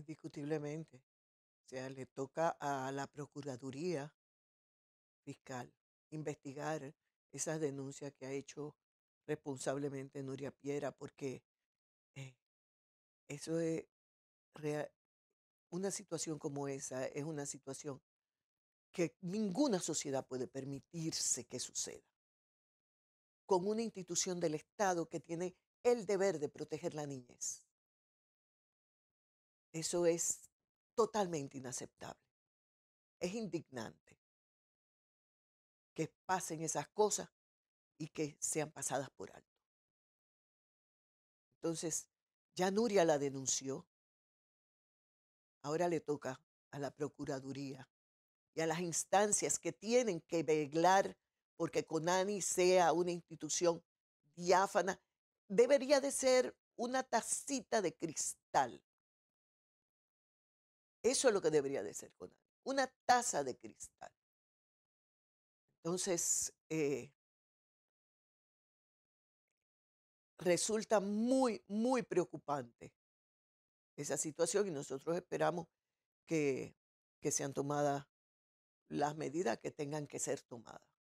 Indiscutiblemente. O sea, le toca a la Procuraduría Fiscal investigar esas denuncias que ha hecho responsablemente Nuria Piera, porque eh, eso es una situación como esa, es una situación que ninguna sociedad puede permitirse que suceda. Con una institución del Estado que tiene el deber de proteger la niñez. Eso es totalmente inaceptable. Es indignante que pasen esas cosas y que sean pasadas por alto. Entonces, ya Nuria la denunció. Ahora le toca a la Procuraduría y a las instancias que tienen que velar porque Conani sea una institución diáfana. Debería de ser una tacita de cristal eso es lo que debería de ser con una taza de cristal. Entonces, eh resulta muy, muy preocupante esa situación y nosotros esperamos que, que sean tomadas las medidas que tengan que ser tomadas.